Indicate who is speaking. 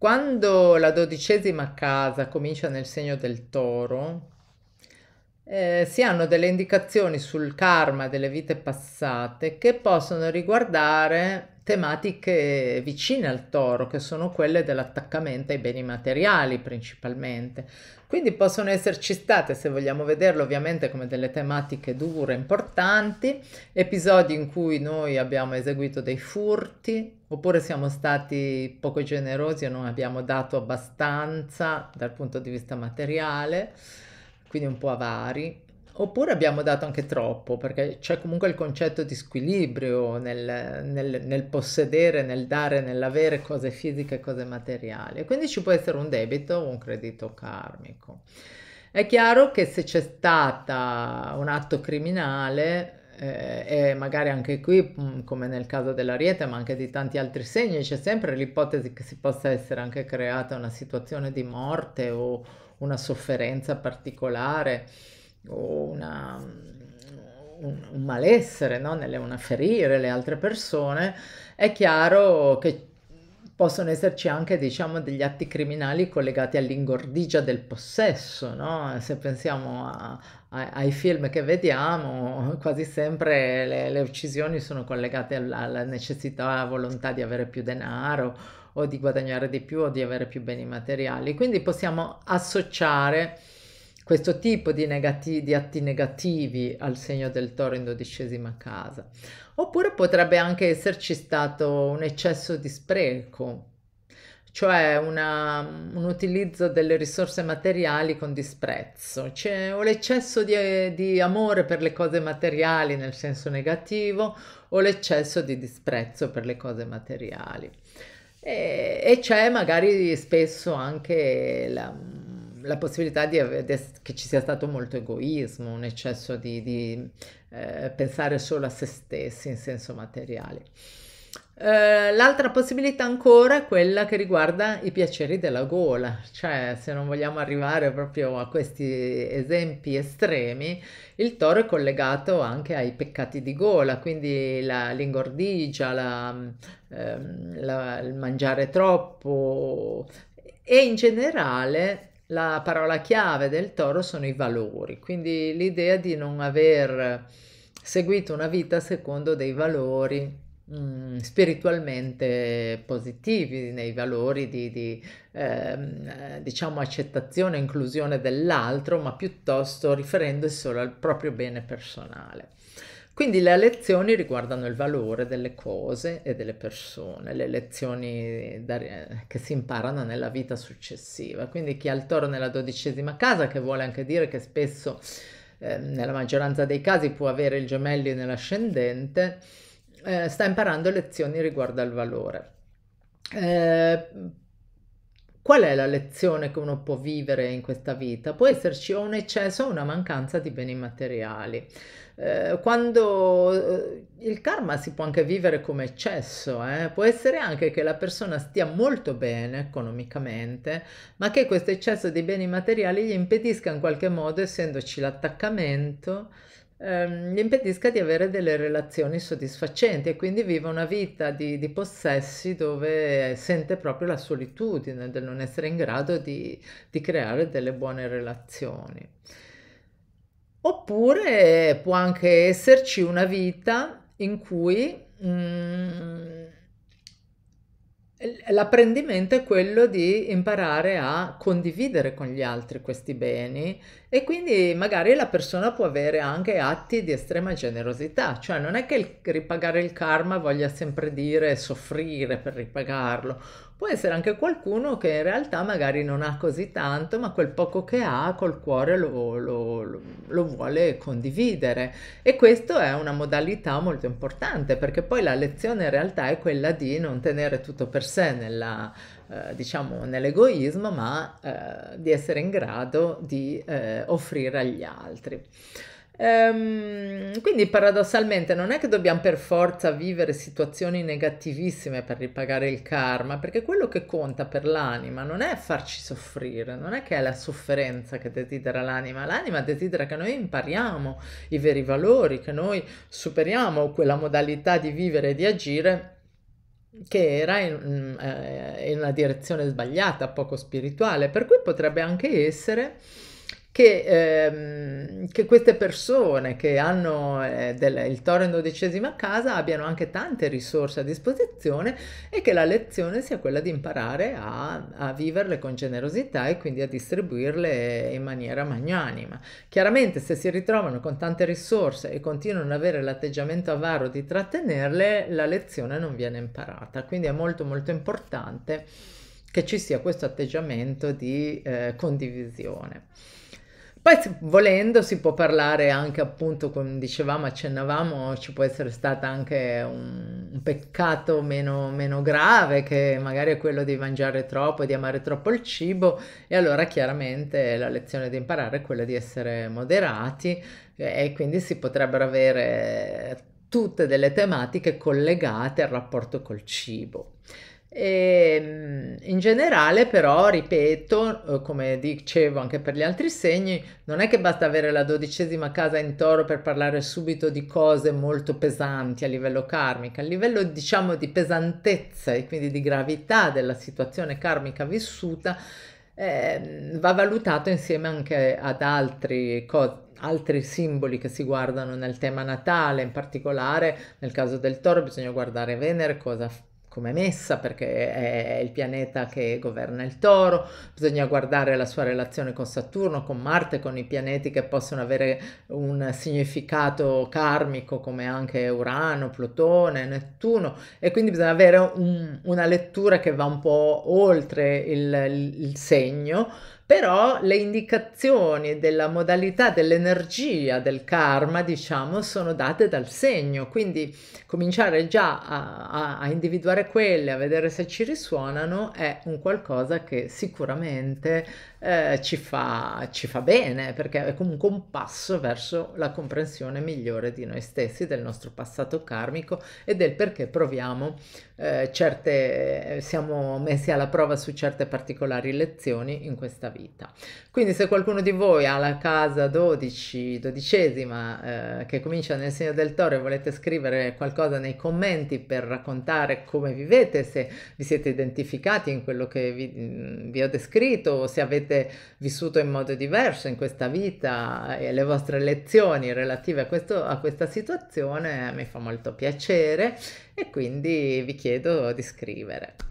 Speaker 1: Quando la dodicesima casa comincia nel segno del toro, eh, si hanno delle indicazioni sul karma delle vite passate che possono riguardare tematiche vicine al toro, che sono quelle dell'attaccamento ai beni materiali principalmente, quindi possono esserci state, se vogliamo vederlo ovviamente come delle tematiche dure, importanti, episodi in cui noi abbiamo eseguito dei furti, oppure siamo stati poco generosi e non abbiamo dato abbastanza dal punto di vista materiale, quindi un po' avari, Oppure abbiamo dato anche troppo, perché c'è comunque il concetto di squilibrio nel, nel, nel possedere, nel dare, nell'avere cose fisiche e cose materiali. quindi ci può essere un debito o un credito karmico. È chiaro che se c'è stato un atto criminale, eh, e magari anche qui, mm, come nel caso dell'ariete, ma anche di tanti altri segni, c'è sempre l'ipotesi che si possa essere anche creata una situazione di morte o una sofferenza particolare o una, un, un, malessere no? nel un ferire le altre persone, è chiaro che possono esserci anche diciamo, degli atti criminali collegati all'ingordigia del possesso, no? se pensiamo a, a, ai film che vediamo quasi sempre le, le uccisioni sono collegate alla, alla necessità, alla volontà di avere più denaro o di guadagnare di più o di avere più beni materiali, quindi possiamo associare questo tipo di, negati- di atti negativi al segno del toro in dodicesima casa. Oppure potrebbe anche esserci stato un eccesso di spreco, cioè una, un utilizzo delle risorse materiali con disprezzo, c'è o l'eccesso di, di, amore per le cose materiali nel senso negativo o l'eccesso di disprezzo per le cose materiali. E, e c'è magari spesso anche la, la possibilità di, che ci sia stato molto egoismo, un eccesso di, di eh, pensare solo a se stessi in senso materiale. Eh, l'altra possibilità ancora è quella che riguarda i piaceri della gola, cioè se non vogliamo arrivare proprio a questi esempi estremi, il toro è collegato anche ai peccati di gola, quindi la, l'ingordigia, la, ehm, la, il mangiare troppo, e in generale la parola chiave del toro sono i valori, quindi l'idea di non aver seguito una vita secondo dei valori mh, mm, spiritualmente positivi, nei valori di, di ehm, eh, diciamo accettazione e inclusione dell'altro, ma piuttosto riferendosi solo al proprio bene personale. Quindi le lezioni riguardano il valore delle cose e delle persone, le lezioni da, che si imparano nella vita successiva. Quindi chi ha il toro nella dodicesima casa, che vuole anche dire che spesso, eh, nella maggioranza dei casi, può avere il gemelli nell'ascendente, eh, sta imparando lezioni riguardo al valore. Eh, Qual è la lezione che uno può vivere in questa vita? Può esserci un eccesso o una mancanza di beni materiali. Eh, quando eh, il karma si può anche vivere come eccesso, eh? può essere anche che la persona stia molto bene economicamente, ma che questo eccesso di beni materiali gli impedisca in qualche modo, essendoci l'attaccamento, ehm, gli impedisca di avere delle relazioni soddisfacenti e quindi vive una vita di, di, possessi dove sente proprio la solitudine del non essere in grado di, di creare delle buone relazioni. Oppure può anche esserci una vita in cui... Mm, L'apprendimento è quello di imparare a condividere con gli altri questi beni e quindi magari la persona può avere anche atti di estrema generosità, cioè non è che il, ripagare il karma voglia sempre dire soffrire per ripagarlo può essere anche qualcuno che in realtà magari non ha così tanto, ma quel poco che ha col cuore lo, lo, lo, vuole condividere. E questa è una modalità molto importante, perché poi la lezione in realtà è quella di non tenere tutto per sé nella, eh, diciamo nell'egoismo, ma eh, di essere in grado di eh, offrire agli altri. Ehm, quindi paradossalmente non è che dobbiamo per forza vivere situazioni negativissime per ripagare il karma, perché quello che conta per l'anima non è farci soffrire, non è che è la sofferenza che desidera l'anima, l'anima desidera che noi impariamo i veri valori, che noi superiamo quella modalità di vivere e di agire che era in, eh, in, una direzione sbagliata, poco spirituale, per cui potrebbe anche essere che, ehm, che queste persone che hanno eh, del, il toro in dodicesima casa abbiano anche tante risorse a disposizione e che la lezione sia quella di imparare a, a viverle con generosità e quindi a distribuirle in maniera magnanima. Chiaramente se si ritrovano con tante risorse e continuano ad avere l'atteggiamento avaro di trattenerle, la lezione non viene imparata. Quindi è molto molto importante che ci sia questo atteggiamento di eh, condivisione. Poi volendo si può parlare anche appunto, come dicevamo, accennavamo, ci può essere stato anche un, un peccato meno, meno, grave che magari è quello di mangiare troppo, di amare troppo il cibo e allora chiaramente la lezione da imparare è quella di essere moderati e quindi si potrebbero avere tutte delle tematiche collegate al rapporto col cibo. E, ehm, in generale però, ripeto, eh, come dicevo anche per gli altri segni, non è che basta avere la dodicesima casa in toro per parlare subito di cose molto pesanti a livello karmico, a livello diciamo di pesantezza e quindi di gravità della situazione karmica vissuta, eh, va valutato insieme anche ad altri cose altri simboli che si guardano nel tema natale, in particolare nel caso del toro bisogna guardare Venere cosa come messa perché è il pianeta che governa il toro, bisogna guardare la sua relazione con Saturno, con Marte, con i pianeti che possono avere un significato karmico come anche Urano, Plutone, Nettuno e quindi bisogna avere un, una lettura che va un po' oltre il, il segno però le indicazioni della modalità dell'energia del karma, diciamo, sono date dal segno, quindi cominciare già a, a, a, individuare quelle, a vedere se ci risuonano, è un qualcosa che sicuramente eh, ci, fa, ci fa bene, perché è comunque un passo verso la comprensione migliore di noi stessi, del nostro passato karmico e del perché proviamo eh, certe, siamo messi alla prova su certe particolari lezioni in questa vita vita. Quindi se qualcuno di voi ha la casa 12, dodicesima, eh, che comincia nel segno del toro e volete scrivere qualcosa nei commenti per raccontare come vivete, se vi siete identificati in quello che vi, mm, vi ho descritto, o se avete vissuto in modo diverso in questa vita eh, e le vostre lezioni relative a, questo, a questa situazione, mi fa molto piacere e quindi vi chiedo di scrivere.